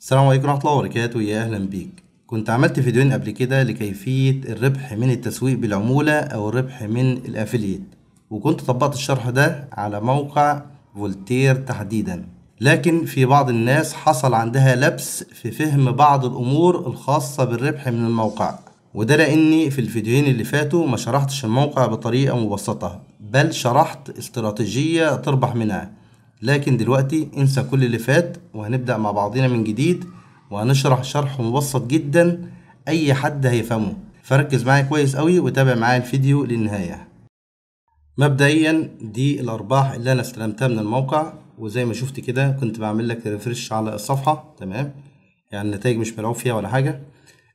السلام عليكم ورحمة الله وبركاته يا أهلا بيك كنت عملت فيديوين قبل كده لكيفية الربح من التسويق بالعمولة أو الربح من الأفليت وكنت طبقت الشرح ده على موقع فولتير تحديدا لكن في بعض الناس حصل عندها لبس في فهم بعض الأمور الخاصة بالربح من الموقع وده لأني في الفيديوهين اللي فاتوا ما شرحتش الموقع بطريقة مبسطة بل شرحت استراتيجية تربح منها لكن دلوقتي انسى كل اللي فات وهنبدأ مع بعضنا من جديد وهنشرح شرح مبسط جدا أي حد هيفهمه فركز معايا كويس قوي وتابع معايا الفيديو للنهاية مبدئيا دي الأرباح اللي أنا استلمتها من الموقع وزي ما شفت كده كنت بعمل لك ريفرش على الصفحة تمام يعني النتائج مش ملعوب فيها ولا حاجة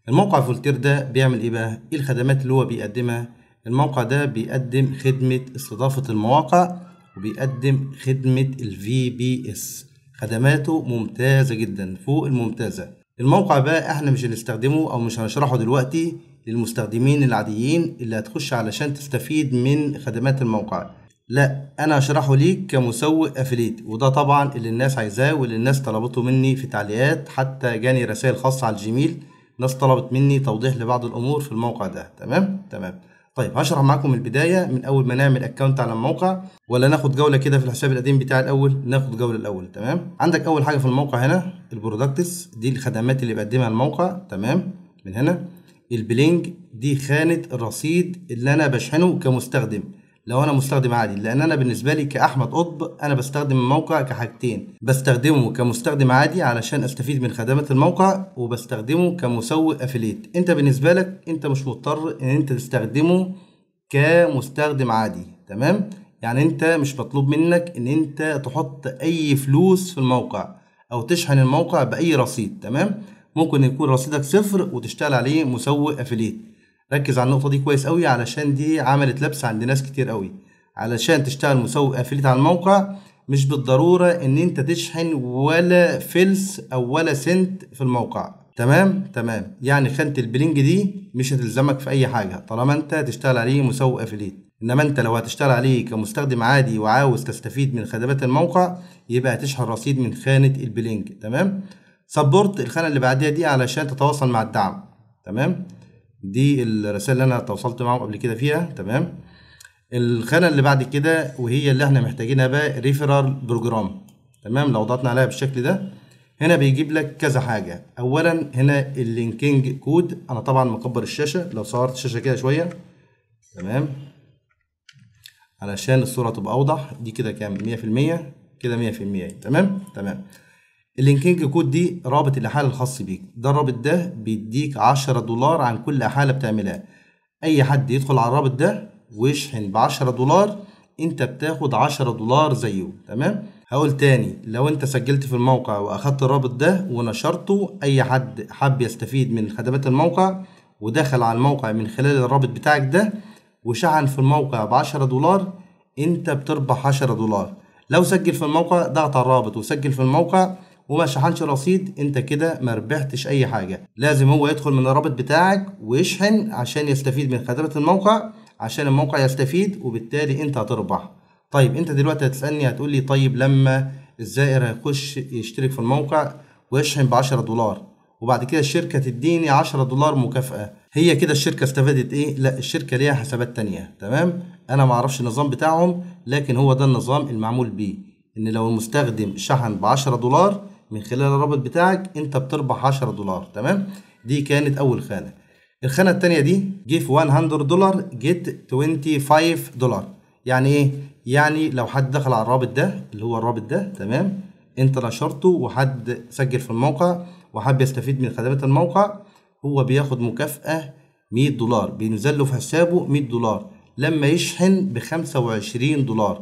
الموقع فولتير ده بيعمل ايه بقى ايه الخدمات اللي هو بيقدمها الموقع ده بيقدم خدمة استضافة المواقع وبيقدم خدمة الفي بي اس خدماته ممتازة جدا فوق الممتازة الموقع بقى احنا مش هنستخدمه او مش هنشرحه دلوقتي للمستخدمين العاديين اللي هتخش علشان تستفيد من خدمات الموقع لا انا هشرحه ليك كمسوق افليت وده طبعا اللي الناس عايزاه واللي الناس طلبته مني في تعليقات حتى جاني رسائل خاصة على الجيميل ناس طلبت مني توضيح لبعض الامور في الموقع ده تمام تمام طيب هشرح معاكم البدايه من اول ما نعمل اكونت على الموقع ولا ناخد جوله كده في الحساب القديم بتاع الاول ناخد جوله الاول تمام عندك اول حاجه في الموقع هنا البرودكتس دي الخدمات اللي بقدمها الموقع تمام من هنا البلينج دي خانه الرصيد اللي انا بشحنه كمستخدم لو انا مستخدم عادي لان انا بالنسبه لي كاحمد قطب انا بستخدم الموقع كحاجتين بستخدمه كمستخدم عادي علشان استفيد من خدمات الموقع وبستخدمه كمسوق افيليت انت بالنسبه لك انت مش مضطر ان انت تستخدمه كمستخدم عادي تمام يعني انت مش مطلوب منك ان انت تحط اي فلوس في الموقع او تشحن الموقع باي رصيد تمام ممكن يكون رصيدك صفر وتشتغل عليه مسوق افيليت ركز على النقطه دي كويس قوي علشان دي عملت لبس عند ناس كتير قوي علشان تشتغل مسوق افليت على الموقع مش بالضروره ان انت تشحن ولا فلس او ولا سنت في الموقع تمام تمام يعني خانه البلينج دي مش هتلزمك في اي حاجه طالما انت تشتغل عليه مسوق افليت انما انت لو هتشتغل عليه كمستخدم عادي وعاوز تستفيد من خدمات الموقع يبقى هتشحن رصيد من خانه البلينج تمام سبورت الخانه اللي بعديها دي علشان تتواصل مع الدعم تمام دي الرسائل اللي انا تواصلت معاهم قبل كده فيها تمام الخانه اللي بعد كده وهي اللي احنا محتاجينها بقى ريفرال بروجرام تمام لو ضغطنا عليها بالشكل ده هنا بيجيب لك كذا حاجه اولا هنا اللينكينج كود انا طبعا مكبر الشاشه لو صورت الشاشه كده شويه تمام علشان الصوره تبقى اوضح دي كده كام 100% كده 100% تمام تمام اللينكينج كود دي رابط الاحاله الخاص بيك ده الرابط ده بيديك 10 دولار عن كل احاله بتعملها اي حد يدخل على الرابط ده ويشحن ب 10 دولار انت بتاخد 10 دولار زيه تمام هقول تاني لو انت سجلت في الموقع واخدت الرابط ده ونشرته اي حد حب يستفيد من خدمات الموقع ودخل على الموقع من خلال الرابط بتاعك ده وشحن في الموقع ب 10 دولار انت بتربح 10 دولار لو سجل في الموقع ضغط على الرابط وسجل في الموقع وما شحنش رصيد انت كده ما ربحتش اي حاجه لازم هو يدخل من الرابط بتاعك ويشحن عشان يستفيد من خدمه الموقع عشان الموقع يستفيد وبالتالي انت هتربح طيب انت دلوقتي هتسالني هتقول لي طيب لما الزائر هيخش يشترك في الموقع ويشحن ب 10 دولار وبعد كده الشركه تديني 10 دولار مكافاه هي كده الشركه استفادت ايه لا الشركه ليها حسابات تانية تمام انا ما اعرفش النظام بتاعهم لكن هو ده النظام المعمول بيه ان لو المستخدم شحن ب 10 دولار من خلال الرابط بتاعك انت بتربح 10 دولار تمام دي كانت اول خانه الخانه الثانيه دي جيف 100 دولار جيت 25 دولار يعني ايه يعني لو حد دخل على الرابط ده اللي هو الرابط ده تمام انت نشرته وحد سجل في الموقع وحب يستفيد من خدمات الموقع هو بياخد مكافأة 100 دولار بينزل له في حسابه 100 دولار لما يشحن ب 25 دولار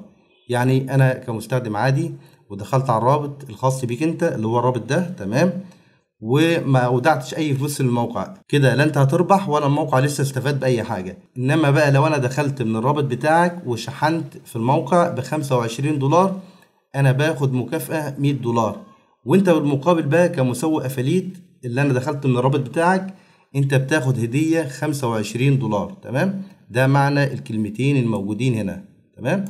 يعني انا كمستخدم عادي ودخلت على الرابط الخاص بيك انت اللي هو الرابط ده تمام وما اودعتش اي فلوس للموقع كده لا انت هتربح ولا الموقع لسه استفاد باي حاجه انما بقى لو انا دخلت من الرابط بتاعك وشحنت في الموقع ب 25 دولار انا باخد مكافاه 100 دولار وانت بالمقابل بقى كمسوق افليت اللي انا دخلت من الرابط بتاعك انت بتاخد هديه 25 دولار تمام ده معنى الكلمتين الموجودين هنا تمام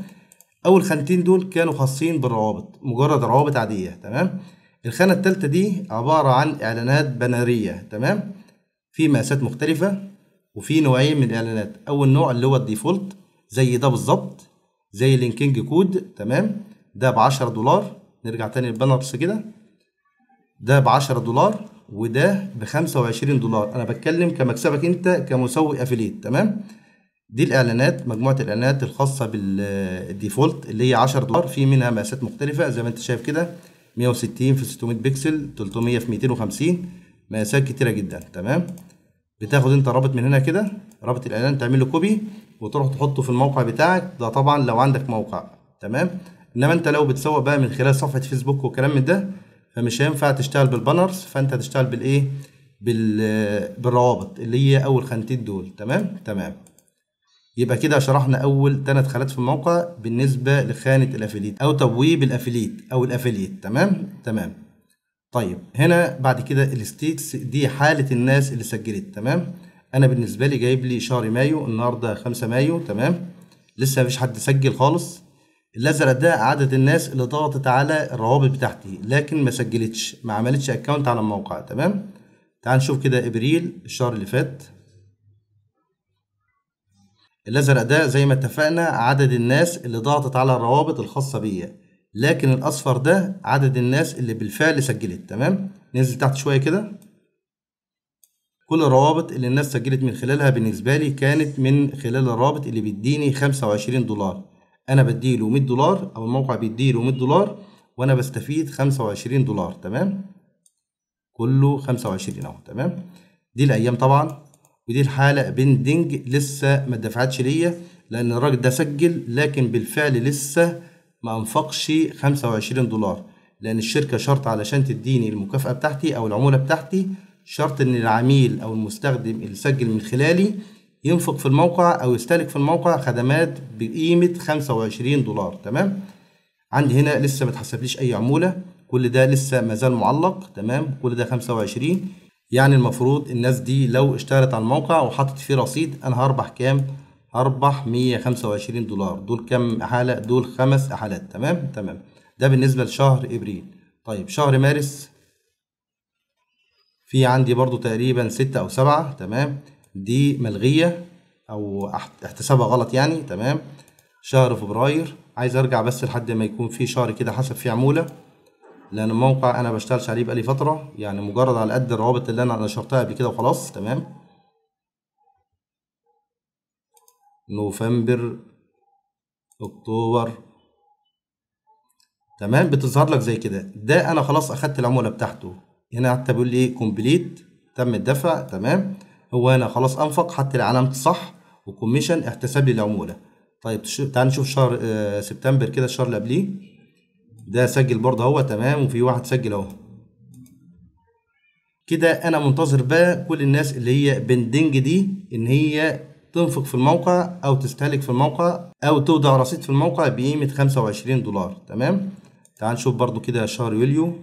اول خانتين دول كانوا خاصين بالروابط مجرد روابط عاديه تمام الخانه الثالثه دي عباره عن اعلانات بناريه تمام في مقاسات مختلفه وفي نوعين من الاعلانات اول نوع اللي هو الديفولت زي ده بالظبط زي لينكينج كود تمام ده ب 10 دولار نرجع تاني للبانرز كده ده ب 10 دولار وده ب 25 دولار انا بتكلم كمكسبك انت كمسوق افيليت تمام دي الاعلانات مجموعه الاعلانات الخاصه بالديفولت اللي هي 10 دولار في منها مقاسات مختلفه زي ما انت شايف كده 160 في 600 بكسل 300 في 250 مقاسات كتيره جدا تمام بتاخد انت رابط من هنا كده رابط الاعلان تعمل له كوبي وتروح تحطه في الموقع بتاعك ده طبعا لو عندك موقع تمام انما انت لو بتسوق بقى من خلال صفحه فيسبوك وكلام من ده فمش هينفع تشتغل بالبانرز فانت هتشتغل بالايه بالروابط اللي هي اول خانتين دول تمام تمام يبقى كده شرحنا اول ثلاث خانات في الموقع بالنسبه لخانه الافيليت او تبويب الافيليت او الافيليت تمام تمام طيب هنا بعد كده الستيتس دي حاله الناس اللي سجلت تمام انا بالنسبه لي جايب لي شهر مايو النهارده 5 مايو تمام لسه مفيش حد سجل خالص الازرق ده عدد الناس اللي ضغطت على الروابط بتاعتي لكن ما سجلتش ما عملتش اكونت على الموقع تمام تعال نشوف كده ابريل الشهر اللي فات الازرق ده زي ما اتفقنا عدد الناس اللي ضغطت على الروابط الخاصه بيا لكن الاصفر ده عدد الناس اللي بالفعل سجلت تمام ننزل تحت شويه كده كل الروابط اللي الناس سجلت من خلالها بالنسبه لي كانت من خلال الرابط اللي بيديني 25 دولار انا بديله 100 دولار او الموقع بيديله 100 دولار وانا بستفيد 25 دولار تمام كله 25 اهو تمام دي الايام طبعا ودي الحاله بندنج لسه ما دفعتش ليا لان الراجل ده سجل لكن بالفعل لسه ما انفقش 25 دولار لان الشركه شرط علشان تديني المكافاه بتاعتي او العموله بتاعتي شرط ان العميل او المستخدم اللي سجل من خلالي ينفق في الموقع او يستهلك في الموقع خدمات بقيمه 25 دولار تمام عندي هنا لسه ما اتحسبليش اي عموله كل ده لسه مازال معلق تمام كل ده 25 يعني المفروض الناس دي لو اشتغلت على الموقع وحطت فيه رصيد انا هربح كام هربح 125 دولار دول كام احاله دول خمس احالات تمام تمام ده بالنسبه لشهر ابريل طيب شهر مارس في عندي برضو تقريبا ستة او سبعة تمام دي ملغية او احتسابها غلط يعني تمام شهر فبراير عايز ارجع بس لحد ما يكون في شهر كده حسب فيه عمولة لان الموقع انا بشتغلش عليه بقالي فتره يعني مجرد على قد الروابط اللي انا نشرتها قبل كده وخلاص تمام نوفمبر اكتوبر تمام بتظهر لك زي كده ده انا خلاص اخدت العموله بتاعته هنا حتى بيقول لي كومبليت إيه؟ تم الدفع تمام هو انا خلاص انفق حتى لي علامه صح وكوميشن احتسب لي العموله طيب تعال نشوف شهر آه، سبتمبر كده الشهر اللي قبليه ده سجل برضه اهو تمام وفي واحد سجل اهو كده انا منتظر بقى كل الناس اللي هي بندنج دي ان هي تنفق في الموقع او تستهلك في الموقع او توضع رصيد في الموقع بقيمة 25 دولار تمام تعال نشوف برضو كده شهر يوليو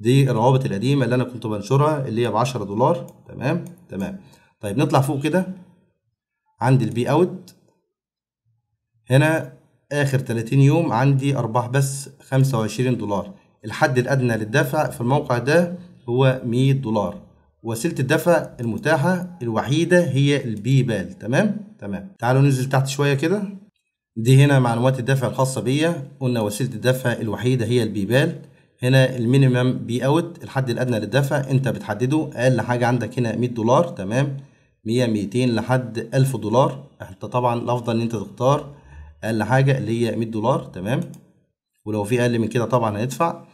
دي الروابط القديمة اللي انا كنت بنشرها اللي هي ب 10 دولار تمام تمام طيب نطلع فوق كده عند البي اوت هنا آخر 30 يوم عندي أرباح بس 25 دولار الحد الأدنى للدفع في الموقع ده هو 100 دولار وسيلة الدفع المتاحة الوحيدة هي البي بال تمام تمام تعالوا ننزل تحت شوية كده دي هنا معلومات الدفع الخاصة بيا قلنا وسيلة الدفع الوحيدة هي البي بال هنا المينيمم بي اوت الحد الادنى للدفع انت بتحدده اقل حاجه عندك هنا 100 دولار تمام 100 200 لحد 1000 دولار انت طبعا الافضل ان انت تختار اقل حاجه اللي هي 100 دولار تمام ولو في اقل من كده طبعا هندفع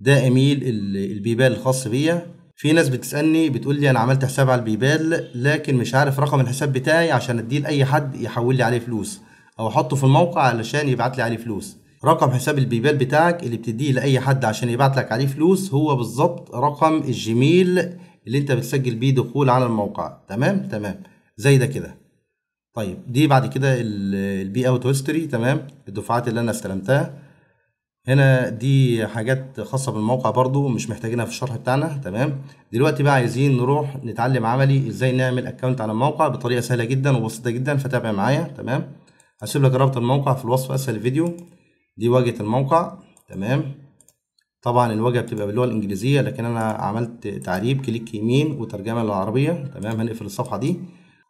ده ايميل البيبال الخاص بيا في ناس بتسالني بتقول لي انا عملت حساب على البيبال لكن مش عارف رقم الحساب بتاعي عشان اديه لاي حد يحول لي عليه فلوس او احطه في الموقع علشان يبعت لي عليه فلوس رقم حساب البيبال بتاعك اللي بتديه لاي حد عشان يبعت لك عليه فلوس هو بالظبط رقم الجيميل اللي انت بتسجل بيه دخول على الموقع تمام تمام زي ده كده طيب دي بعد كده البي اوت هيستوري تمام الدفعات اللي انا استلمتها هنا دي حاجات خاصة بالموقع برضو مش محتاجينها في الشرح بتاعنا تمام دلوقتي بقى عايزين نروح نتعلم عملي ازاي نعمل اكونت على الموقع بطريقة سهلة جدا وبسيطة جدا فتابع معايا تمام هسيب لك رابط الموقع في الوصف اسفل الفيديو دي واجهة الموقع تمام طبعا الواجهة بتبقى باللغة الانجليزية لكن انا عملت تعريب كليك يمين وترجمة للعربية تمام هنقفل الصفحة دي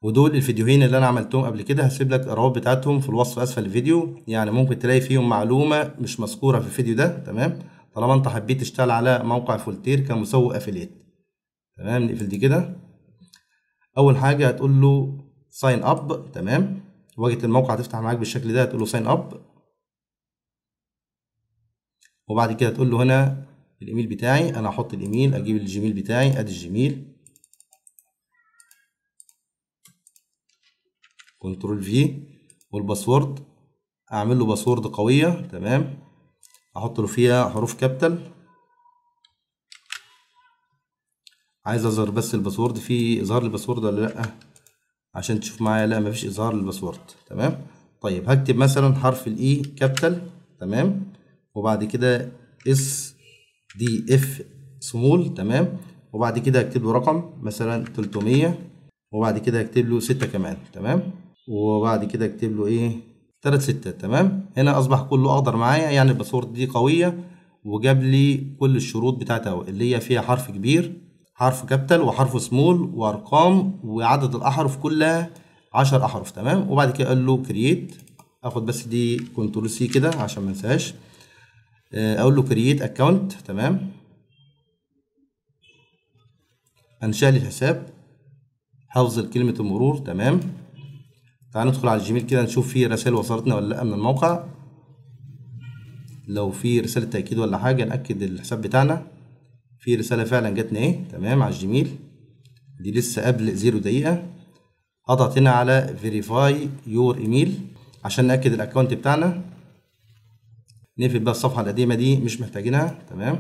ودول الفيديوهين اللي انا عملتهم قبل كده هسيب لك الروابط بتاعتهم في الوصف اسفل الفيديو يعني ممكن تلاقي فيهم معلومه مش مذكوره في الفيديو ده تمام طالما انت حبيت تشتغل على موقع فولتير كمسوق افيليت تمام نقفل دي كده اول حاجه هتقول له ساين اب تمام واجهه الموقع هتفتح معاك بالشكل ده هتقول له ساين اب وبعد كده تقول له هنا الايميل بتاعي انا هحط الايميل اجيب الجيميل بتاعي ادي الجيميل كنترول في والباسورد اعمل له باسورد قويه تمام احط له فيها حروف كابيتال عايز اظهر بس الباسورد في اظهار الباسورد ولا لا عشان تشوف معايا لا مفيش اظهار للباسورد تمام طيب هكتب مثلا حرف الاي كابيتال e تمام وبعد كده اس دي اف سمول تمام وبعد كده هكتب له رقم مثلا 300 وبعد كده هكتب له 6 كمان تمام وبعد كده اكتب له ايه تلات ستات تمام هنا اصبح كله اخضر معايا يعني الباسورد دي قويه وجاب لي كل الشروط بتاعتها اللي هي فيها حرف كبير حرف كابيتال وحرف سمول وارقام وعدد الاحرف كلها عشر احرف تمام وبعد كده قال له كرييت اخد بس دي كنترول سي كده عشان ما انساهاش آه، اقول له كرييت اكونت تمام انشا لي الحساب حفظ كلمه المرور تمام تعال ندخل على الجيميل كده نشوف في رسائل وصلتنا ولا لا من الموقع لو في رسالة تأكيد ولا حاجة نأكد الحساب بتاعنا في رسالة فعلا جاتنا ايه تمام على الجيميل دي لسه قبل زيرو دقيقة هضغط هنا على فيريفاي يور ايميل عشان نأكد الاكونت بتاعنا نقفل بقى الصفحة القديمة دي مش محتاجينها تمام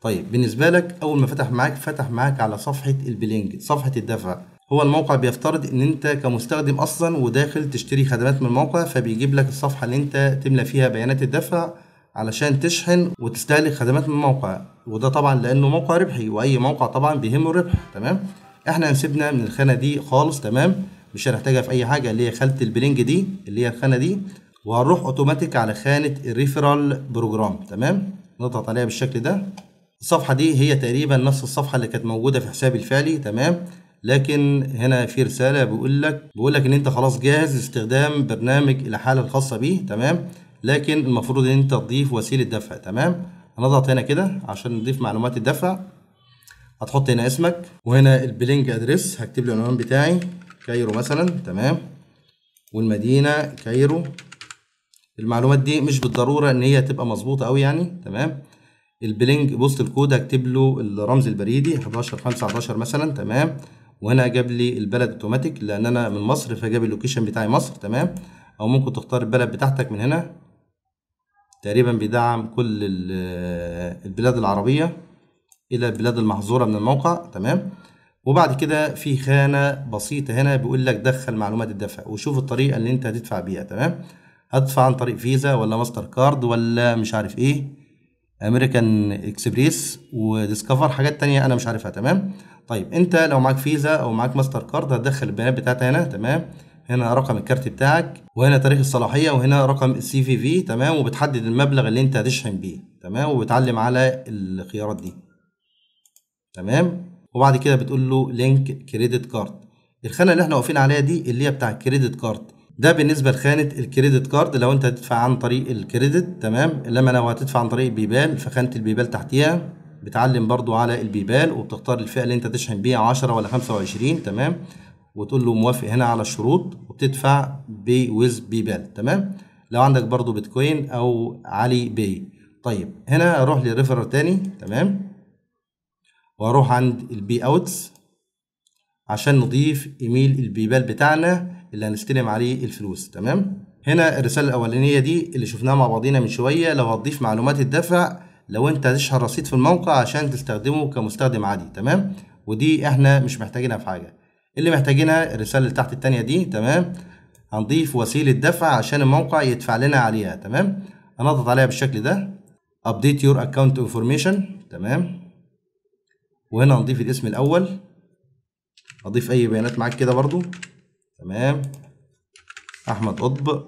طيب بالنسبة لك أول ما فتح معاك فتح معاك على صفحة البلينج صفحة الدفع هو الموقع بيفترض ان انت كمستخدم اصلا وداخل تشتري خدمات من الموقع فبيجيب لك الصفحة اللي انت تملى فيها بيانات الدفع علشان تشحن وتستهلك خدمات من الموقع وده طبعا لانه موقع ربحي واي موقع طبعا بيهمه الربح تمام احنا نسيبنا من الخانة دي خالص تمام مش هنحتاجها في اي حاجة اللي هي خانة البلينج دي اللي هي الخانة دي وهنروح اوتوماتيك على خانة الريفرال بروجرام تمام نضغط عليها بالشكل ده الصفحة دي هي تقريبا نفس الصفحة اللي كانت موجودة في حسابي الفعلي تمام لكن هنا في رساله بيقول لك بيقول لك ان انت خلاص جاهز لاستخدام برنامج حاله الخاصه بيه تمام لكن المفروض ان انت تضيف وسيله دفع تمام هنضغط هنا كده عشان نضيف معلومات الدفع هتحط هنا اسمك وهنا البلينج ادريس هكتب له العنوان بتاعي كايرو مثلا تمام والمدينه كايرو المعلومات دي مش بالضروره ان هي تبقى مظبوطه قوي يعني تمام البلينج بوست الكود هكتب له الرمز البريدي 11 5 11 مثلا تمام وهنا جاب لي البلد اوتوماتيك لان انا من مصر فجاب اللوكيشن بتاعي مصر تمام او ممكن تختار البلد بتاعتك من هنا تقريبا بيدعم كل آه، البلاد العربيه الى البلاد المحظوره من الموقع تمام وبعد كده في خانه بسيطه هنا بيقول لك دخل معلومات الدفع وشوف الطريقه اللي انت هتدفع بيها تمام هتدفع عن طريق فيزا ولا ماستر كارد ولا مش عارف ايه امريكان اكسبريس وديسكفر حاجات تانية انا مش عارفها تمام طيب انت لو معاك فيزا او معاك ماستر كارد هتدخل البيانات بتاعتها هنا تمام هنا رقم الكارت بتاعك وهنا تاريخ الصلاحيه وهنا رقم السي في في تمام وبتحدد المبلغ اللي انت هتشحن بيه تمام وبتعلم على الخيارات دي تمام وبعد كده بتقول له لينك كريدت كارد الخانه اللي احنا واقفين عليها دي اللي هي بتاع كريدت كارد ده بالنسبه لخانه الكريدت كارد لو انت هتدفع عن طريق الكريدت تمام انما لو هتدفع عن طريق البيبال فخانه البيبال تحتيها بتعلم برضو على البيبال وبتختار الفئه اللي انت تشحن بيها 10 ولا 25 تمام وتقول له موافق هنا على الشروط وبتدفع بي ويز بيبال تمام لو عندك برضو بيتكوين او علي باي طيب هنا اروح للريفر تاني تمام واروح عند البي اوتس عشان نضيف ايميل البيبال بتاعنا اللي هنستلم عليه الفلوس تمام هنا الرساله الاولانيه دي اللي شفناها مع بعضينا من شويه لو هتضيف معلومات الدفع لو انت هتشحن رصيد في الموقع عشان تستخدمه كمستخدم عادي تمام ودي احنا مش محتاجينها في حاجه اللي محتاجينها الرساله اللي تحت الثانيه دي تمام هنضيف وسيله دفع عشان الموقع يدفع لنا عليها تمام هنضغط عليها بالشكل ده ابديت يور اكونت انفورميشن تمام وهنا هنضيف الاسم الاول اضيف اي بيانات معاك كده برضو تمام احمد قطب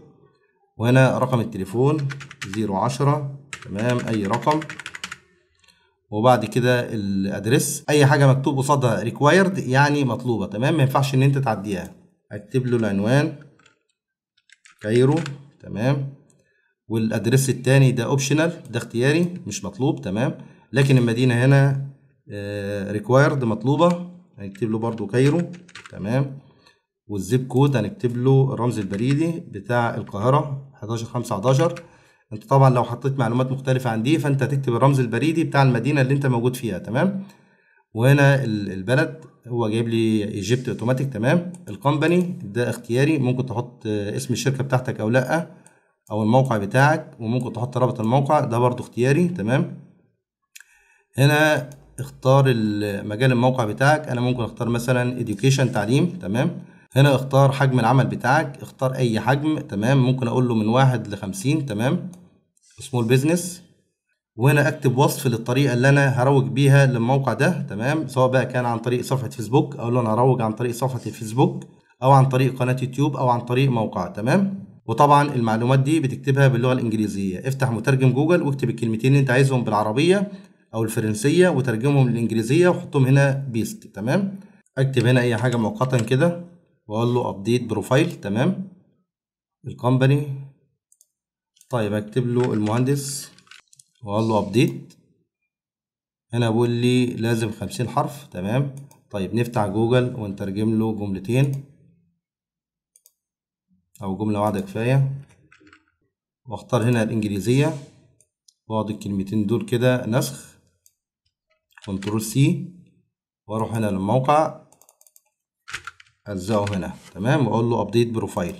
وهنا رقم التليفون زيرو عشرة تمام اي رقم وبعد كده الادرس اي حاجه مكتوب قصادها ريكوايرد يعني مطلوبه تمام ما ينفعش ان انت تعديها اكتب له العنوان كايرو تمام والادرس التاني ده اوبشنال ده اختياري مش مطلوب تمام لكن المدينه هنا ريكوايرد آه، مطلوبه هنكتب له برضو كايرو تمام والزيب كود هنكتب له الرمز البريدي بتاع القاهرة 11 انت طبعا لو حطيت معلومات مختلفة عن دي فانت هتكتب الرمز البريدي بتاع المدينة اللي انت موجود فيها تمام وهنا البلد هو جايب لي ايجيبت اوتوماتيك تمام الكومباني ده اختياري ممكن تحط اسم الشركة بتاعتك او لا او الموقع بتاعك وممكن تحط رابط الموقع ده برضو اختياري تمام هنا اختار مجال الموقع بتاعك انا ممكن اختار مثلا education تعليم تمام هنا اختار حجم العمل بتاعك اختار اي حجم تمام ممكن اقول له من واحد لخمسين تمام سمول بيزنس وهنا اكتب وصف للطريقه اللي انا هروج بيها للموقع ده تمام سواء بقى كان عن طريق صفحه فيسبوك اقول له انا هروج عن طريق صفحه الفيسبوك او عن طريق قناه يوتيوب او عن طريق موقع تمام وطبعا المعلومات دي بتكتبها باللغه الانجليزيه افتح مترجم جوجل واكتب الكلمتين اللي انت عايزهم بالعربيه او الفرنسيه وترجمهم للانجليزيه وحطهم هنا بيست تمام اكتب هنا اي حاجه مؤقتا كده واقول له ابديت بروفايل تمام الكومباني طيب اكتب له المهندس واقول له ابديت هنا بيقول لي لازم خمسين حرف تمام طيب نفتح جوجل ونترجم له جملتين او جملة واحدة كفاية واختار هنا الانجليزية واخد الكلمتين دول كده نسخ كنترول سي واروح هنا للموقع الزقه هنا تمام واقول له ابديت بروفايل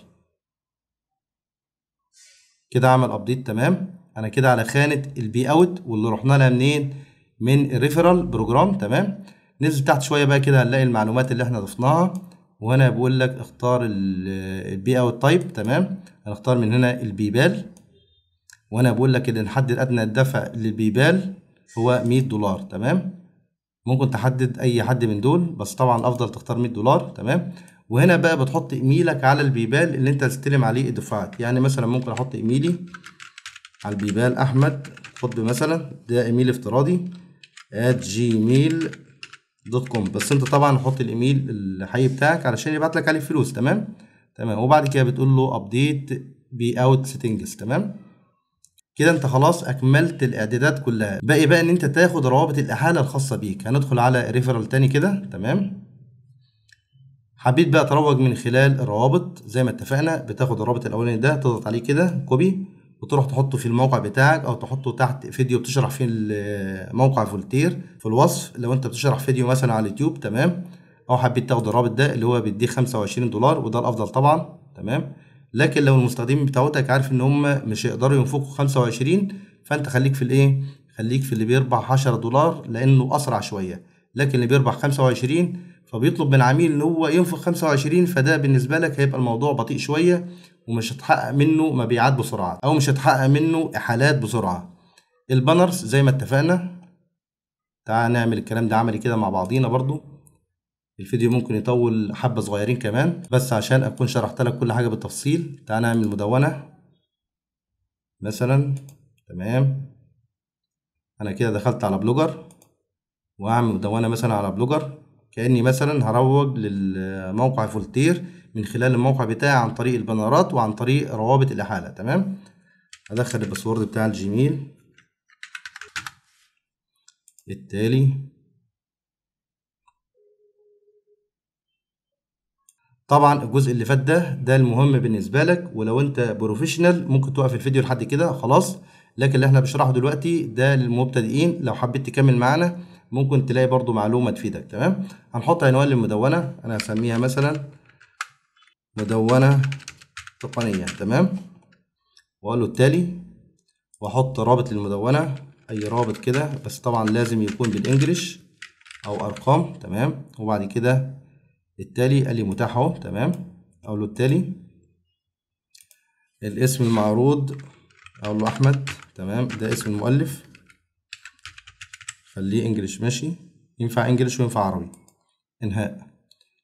كده عمل ابديت تمام انا كده على خانه البي اوت واللي رحنا لها منين من الريفرال بروجرام تمام ننزل تحت شويه بقى كده هنلاقي المعلومات اللي احنا ضفناها وهنا بيقول لك اختار البي اوت تايب تمام هنختار من هنا البيبال وهنا بيقول لك ان الحد الادنى الدفع للبيبال هو 100 دولار تمام ممكن تحدد اي حد من دول بس طبعا الافضل تختار 100 دولار تمام وهنا بقى بتحط ايميلك على البيبال اللي انت هتستلم عليه الدفعات يعني مثلا ممكن احط ايميلي على البيبال احمد خد مثلا ده ايميل افتراضي @gmail.com بس انت طبعا حط الايميل الحقيقي بتاعك علشان يبعت لك عليه فلوس تمام تمام وبعد كده بتقول له ابديت بي اوت سيتنجز تمام كده انت خلاص اكملت الاعدادات كلها باقي بقى ان انت تاخد روابط الاحاله الخاصه بيك هندخل على ريفرال تاني كده تمام حبيت بقى تروج من خلال الروابط زي ما اتفقنا بتاخد الرابط الاولاني ده تضغط عليه كده كوبي وتروح تحطه في الموقع بتاعك او تحطه تحت فيديو بتشرح فيه موقع فولتير في الوصف لو انت بتشرح فيديو مثلا على اليوتيوب تمام او حبيت تاخد الرابط ده اللي هو بيديه 25 دولار وده الافضل طبعا تمام لكن لو المستخدمين بتوعتك عارف ان هم مش هيقدروا ينفقوا 25 فانت خليك في الايه خليك في اللي بيربح 10 دولار لانه اسرع شويه لكن اللي بيربح 25 فبيطلب من العميل ان هو ينفق 25 فده بالنسبه لك هيبقى الموضوع بطيء شويه ومش هتحقق منه مبيعات بسرعه او مش هتحقق منه احالات بسرعه البانرز زي ما اتفقنا تعال نعمل الكلام ده عملي كده مع بعضينا برضو الفيديو ممكن يطول حبة صغيرين كمان بس عشان أكون شرحت لك كل حاجة بالتفصيل تعالى نعمل مدونة مثلا تمام أنا كده دخلت على بلوجر وأعمل مدونة مثلا على بلوجر كأني مثلا هروج للموقع فولتير من خلال الموقع بتاعي عن طريق البنرات وعن طريق روابط الإحالة تمام أدخل الباسورد بتاع الجيميل التالي طبعا الجزء اللي فات ده ده المهم بالنسبه لك ولو انت بروفيشنال ممكن توقف الفيديو لحد كده خلاص لكن اللي احنا بنشرحه دلوقتي ده للمبتدئين لو حبيت تكمل معانا ممكن تلاقي برضو معلومه تفيدك تمام هنحط عنوان للمدونه انا هسميها مثلا مدونه تقنيه تمام واقول له التالي واحط رابط للمدونه اي رابط كده بس طبعا لازم يكون بالانجلش او ارقام تمام وبعد كده التالي قال لي متاح اهو تمام اقول له التالي الاسم المعروض اقول له احمد تمام ده اسم المؤلف خليه انجلش ماشي ينفع انجلش وينفع عربي انهاء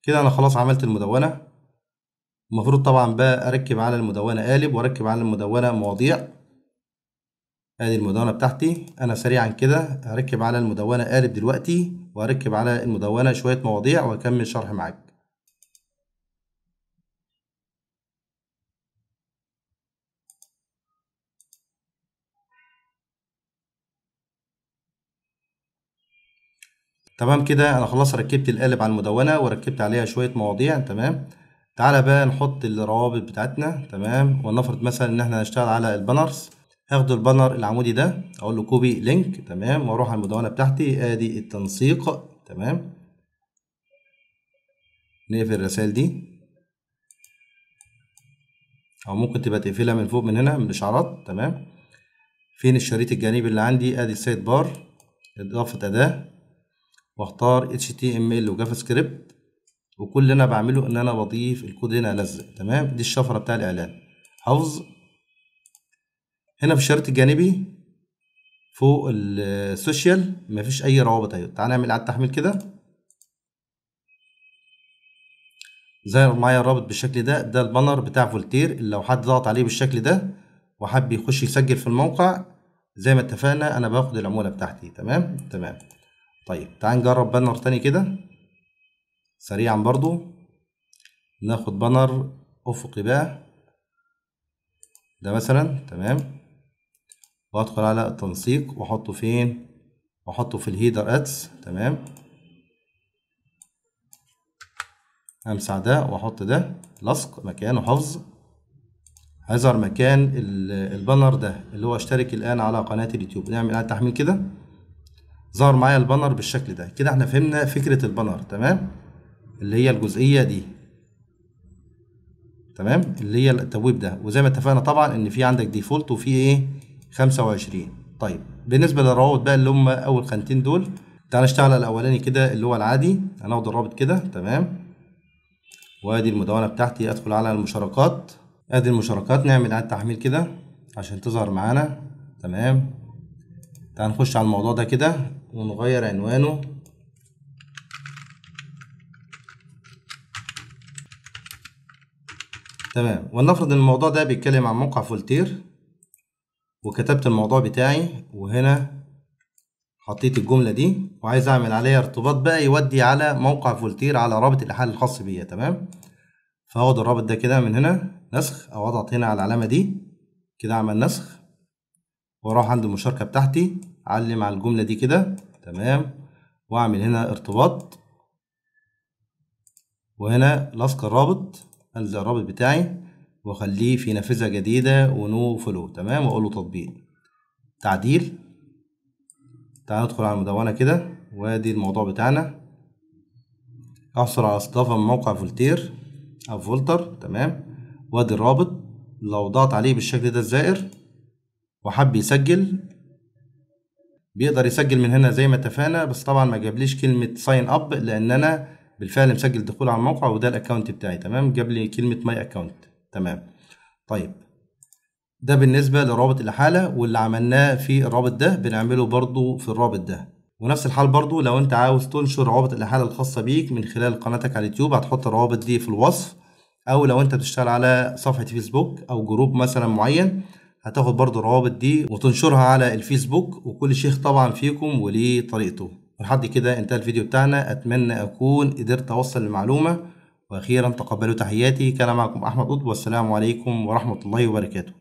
كده انا خلاص عملت المدونه المفروض طبعا بقى اركب على المدونه قالب واركب على المدونه مواضيع ادي المدونه بتاعتي انا سريعا كده هركب على المدونه قالب دلوقتي واركب على المدونه شويه مواضيع واكمل شرح معاك تمام كده انا خلاص ركبت القالب على المدونه وركبت عليها شويه مواضيع تمام تعالى بقى نحط الروابط بتاعتنا تمام ولنفرض مثلا ان احنا هنشتغل على البانرز هاخد البانر العمودي ده اقول له كوبي لينك تمام واروح على المدونه بتاعتي ادي التنسيق تمام نقفل الرسائل دي او ممكن تبقى تقفلها من فوق من هنا من الاشعارات تمام فين الشريط الجانبي اللي عندي ادي السايد بار اضافه اداه واختار HTML وجافا سكريبت وكل اللي انا بعمله ان انا بضيف الكود هنا الزق تمام دي الشفره بتاع الاعلان حفظ هنا في الشريط الجانبي فوق السوشيال مفيش اي روابط اهي أيوة. تعال نعمل اعاده تحميل كده زي معايا الرابط بالشكل ده ده البانر بتاع فولتير اللي لو حد ضغط عليه بالشكل ده وحب يخش يسجل في الموقع زي ما اتفقنا انا باخد العموله بتاعتي تمام تمام طيب تعال نجرب بانر تاني كده سريعا برضو ناخد بانر افقي بقى ده مثلا تمام وادخل على التنسيق واحطه فين واحطه في الهيدر ادس تمام امسح ده واحط ده لصق مكانه حفظ هزر مكان البانر ده اللي هو اشترك الان على قناة اليوتيوب نعمل على تحميل كده ظهر معايا البانر بالشكل ده كده احنا فهمنا فكرة البانر تمام اللي هي الجزئية دي تمام اللي هي التبويب ده وزي ما اتفقنا طبعا ان في عندك ديفولت وفي ايه 25 طيب بالنسبة للروابط بقى اللي هم اول خانتين دول تعالى نشتغل على الاولاني كده اللي هو العادي هناخد الرابط كده تمام وادي المدونة بتاعتي ادخل على المشاركات ادي المشاركات نعمل اعادة تحميل كده عشان تظهر معانا تمام هنخش على الموضوع ده كده ونغير عنوانه تمام ولنفرض ان الموضوع ده بيتكلم عن موقع فولتير وكتبت الموضوع بتاعي وهنا حطيت الجملة دي وعايز اعمل عليها ارتباط بقى يودي على موقع فولتير على رابط الاحال الخاص بيا تمام فاخد الرابط ده كده من هنا نسخ او اضغط هنا على العلامة دي كده اعمل نسخ واروح عند المشاركة بتاعتي علم على الجملة دي كده تمام واعمل هنا ارتباط وهنا لاصق الرابط الزق الرابط بتاعي واخليه في نافذة جديدة ونو فلو تمام واقول له تطبيق تعديل تعال ندخل على المدونة كده وادي الموضوع بتاعنا احصل على استضافة من موقع فولتير او فولتر تمام وادي الرابط لو ضغط عليه بالشكل ده الزائر وحب يسجل بيقدر يسجل من هنا زي ما اتفقنا بس طبعا ما جابليش كلمه ساين اب لان انا بالفعل مسجل دخول على الموقع وده الاكونت بتاعي تمام جاب لي كلمه ماي اكونت تمام طيب ده بالنسبه لرابط الاحاله واللي عملناه في الرابط ده بنعمله برضو في الرابط ده ونفس الحال برضو لو انت عاوز تنشر روابط الاحاله الخاصه بيك من خلال قناتك على اليوتيوب هتحط الروابط دي في الوصف او لو انت بتشتغل على صفحه فيسبوك او جروب مثلا معين هتاخد برضو الروابط دي وتنشرها على الفيسبوك وكل شيخ طبعا فيكم وليه طريقته لحد كده انتهى الفيديو بتاعنا اتمنى اكون قدرت اوصل المعلومه واخيرا تقبلوا تحياتي كان معكم احمد قطب والسلام عليكم ورحمه الله وبركاته